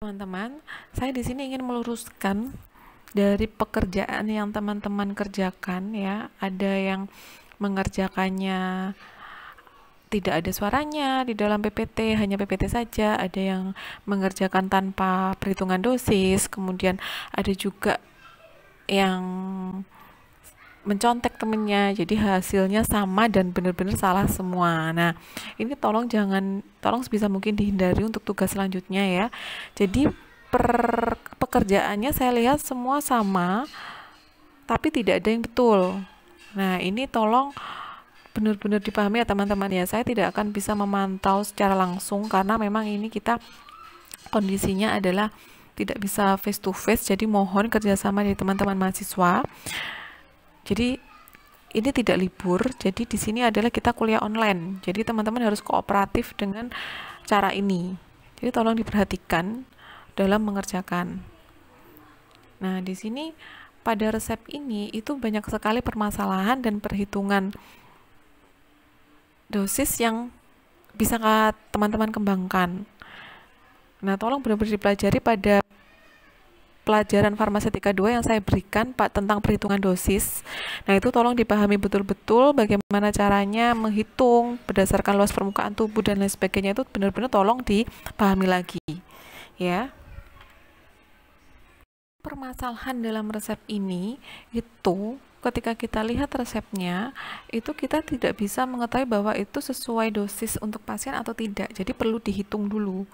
Teman-teman, saya di sini ingin meluruskan dari pekerjaan yang teman-teman kerjakan ya, ada yang mengerjakannya tidak ada suaranya di dalam PPT, hanya PPT saja, ada yang mengerjakan tanpa perhitungan dosis, kemudian ada juga yang mencontek temennya jadi hasilnya sama dan benar-benar salah semua nah ini tolong jangan tolong sebisa mungkin dihindari untuk tugas selanjutnya ya jadi per, pekerjaannya saya lihat semua sama tapi tidak ada yang betul nah ini tolong benar-benar dipahami ya teman-teman ya saya tidak akan bisa memantau secara langsung karena memang ini kita kondisinya adalah tidak bisa face to face jadi mohon kerjasama dari teman-teman mahasiswa jadi ini tidak libur, jadi di sini adalah kita kuliah online. Jadi teman-teman harus kooperatif dengan cara ini. Jadi tolong diperhatikan dalam mengerjakan. Nah, di sini pada resep ini itu banyak sekali permasalahan dan perhitungan dosis yang bisa teman-teman kembangkan. Nah, tolong benar-benar dipelajari pada pelajaran farmasetika 2 yang saya berikan Pak tentang perhitungan dosis. Nah, itu tolong dipahami betul-betul bagaimana caranya menghitung berdasarkan luas permukaan tubuh dan lain sebagainya itu benar-benar tolong dipahami lagi. Ya. Permasalahan dalam resep ini itu ketika kita lihat resepnya itu kita tidak bisa mengetahui bahwa itu sesuai dosis untuk pasien atau tidak jadi perlu dihitung dulu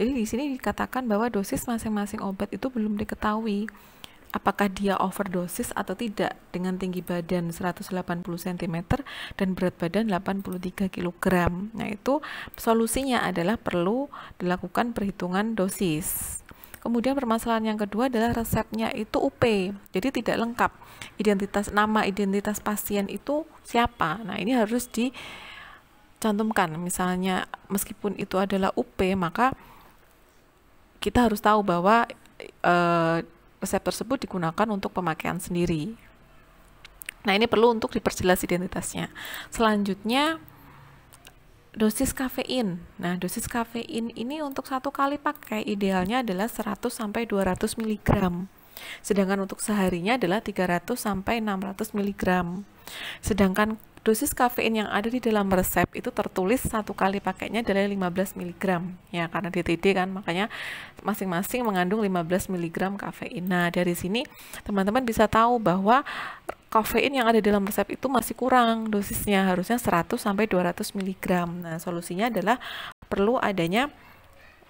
jadi di sini dikatakan bahwa dosis masing-masing obat itu belum diketahui apakah dia overdosis atau tidak dengan tinggi badan 180 cm dan berat badan 83 kg. Nah, itu solusinya adalah perlu dilakukan perhitungan dosis. Kemudian permasalahan yang kedua adalah resepnya itu UP, jadi tidak lengkap. Identitas nama, identitas pasien itu siapa. Nah, ini harus dicantumkan. Misalnya meskipun itu adalah UP, maka kita harus tahu bahwa e, resep tersebut digunakan untuk pemakaian sendiri. Nah, ini perlu untuk diperjelas identitasnya. Selanjutnya, dosis kafein. Nah, dosis kafein ini untuk satu kali pakai idealnya adalah 100 sampai 200 mg. Sedangkan untuk seharinya adalah 300 sampai 600 mg. Sedangkan dosis kafein yang ada di dalam resep itu tertulis satu kali pakainya adalah 15 mg ya karena DTD kan makanya masing-masing mengandung 15 mg kafein. Nah, dari sini teman-teman bisa tahu bahwa kafein yang ada dalam resep itu masih kurang dosisnya harusnya 100 sampai 200 mg. Nah, solusinya adalah perlu adanya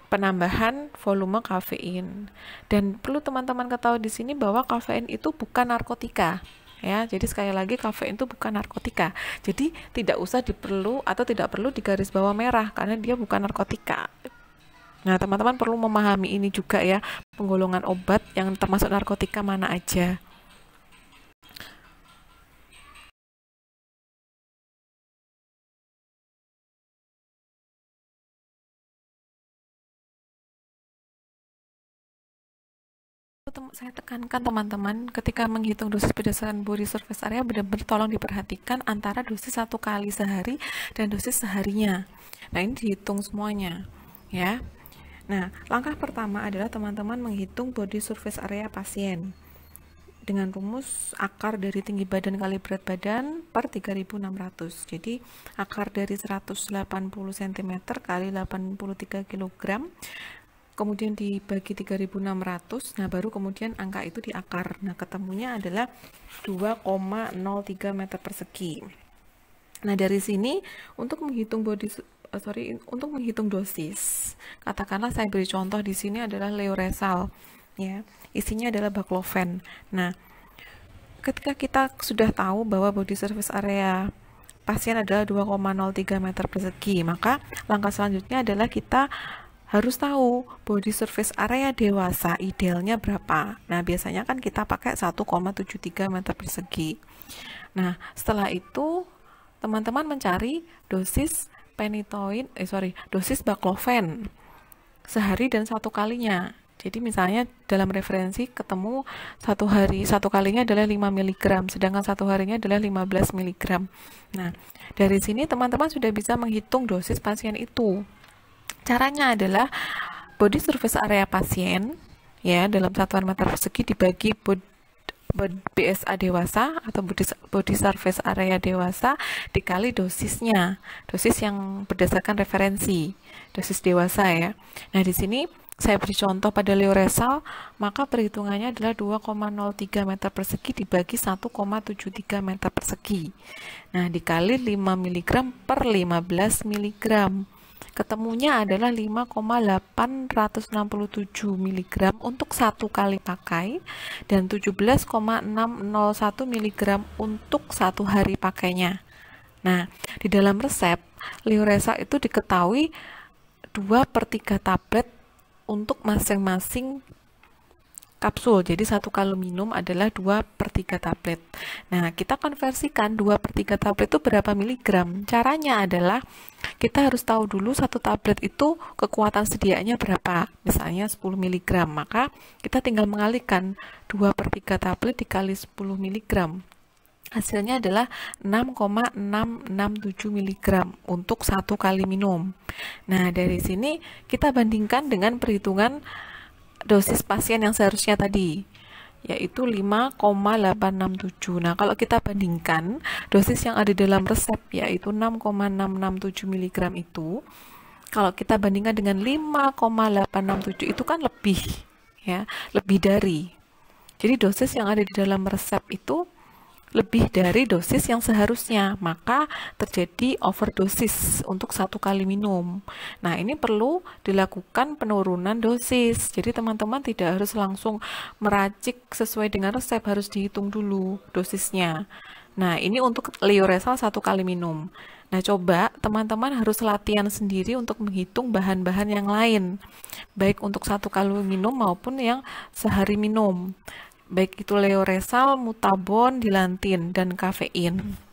penambahan volume kafein. Dan perlu teman-teman ketahui di sini bahwa kafein itu bukan narkotika. Ya, jadi sekali lagi kafein itu bukan narkotika. Jadi tidak usah diperlu atau tidak perlu digaris bawah merah karena dia bukan narkotika. Nah, teman-teman perlu memahami ini juga ya, penggolongan obat yang termasuk narkotika mana aja. saya tekankan teman-teman ketika menghitung dosis berdasarkan body surface area benar-benar tolong diperhatikan antara dosis satu kali sehari dan dosis seharinya. Nah ini dihitung semuanya, ya. Nah langkah pertama adalah teman-teman menghitung body surface area pasien dengan rumus akar dari tinggi badan kali berat badan per 3600 jadi akar dari 180 cm kali 83 kg kemudian dibagi 3600 nah baru kemudian angka itu diakar nah ketemunya adalah 2,03 meter persegi nah dari sini untuk menghitung body eh, sorry untuk menghitung dosis katakanlah saya beri contoh di sini adalah leoresal ya isinya adalah baclofen nah ketika kita sudah tahu bahwa body surface area pasien adalah 2,03 meter persegi maka langkah selanjutnya adalah kita harus tahu body surface area dewasa idealnya berapa. Nah, biasanya kan kita pakai 1,73 meter persegi. Nah, setelah itu teman-teman mencari dosis penitoin, eh sorry, dosis baklofen sehari dan satu kalinya. Jadi misalnya dalam referensi ketemu satu hari satu kalinya adalah 5 mg, sedangkan satu harinya adalah 15 mg. Nah, dari sini teman-teman sudah bisa menghitung dosis pasien itu. Caranya adalah body surface area pasien ya dalam satuan meter persegi dibagi body BSA dewasa atau body, surface area dewasa dikali dosisnya dosis yang berdasarkan referensi dosis dewasa ya nah di sini saya beri contoh pada leoresal maka perhitungannya adalah 2,03 meter persegi dibagi 1,73 meter persegi nah dikali 5 mg per 15 miligram ketemunya adalah 5,867 mg untuk satu kali pakai dan 17,601 mg untuk satu hari pakainya. Nah, di dalam resep, liuresa itu diketahui 2 per 3 tablet untuk masing-masing kapsul. Jadi satu kali minum adalah 2 per 3 tablet. Nah, kita konversikan 2 per 3 tablet itu berapa miligram. Caranya adalah kita harus tahu dulu satu tablet itu kekuatan sediaannya berapa. Misalnya 10 miligram. Maka kita tinggal mengalihkan 2 per 3 tablet dikali 10 miligram. Hasilnya adalah 6,667 mg untuk satu kali minum. Nah, dari sini kita bandingkan dengan perhitungan dosis pasien yang seharusnya tadi yaitu 5,867. Nah, kalau kita bandingkan dosis yang ada dalam resep yaitu 6,667 mg itu kalau kita bandingkan dengan 5,867 itu kan lebih ya, lebih dari. Jadi dosis yang ada di dalam resep itu lebih dari dosis yang seharusnya, maka terjadi overdosis untuk satu kali minum. Nah, ini perlu dilakukan penurunan dosis. Jadi teman-teman tidak harus langsung meracik sesuai dengan resep, harus dihitung dulu dosisnya. Nah, ini untuk lioresal satu kali minum. Nah, coba teman-teman harus latihan sendiri untuk menghitung bahan-bahan yang lain, baik untuk satu kali minum maupun yang sehari minum baik itu leoresal, mutabon, dilantin, dan kafein.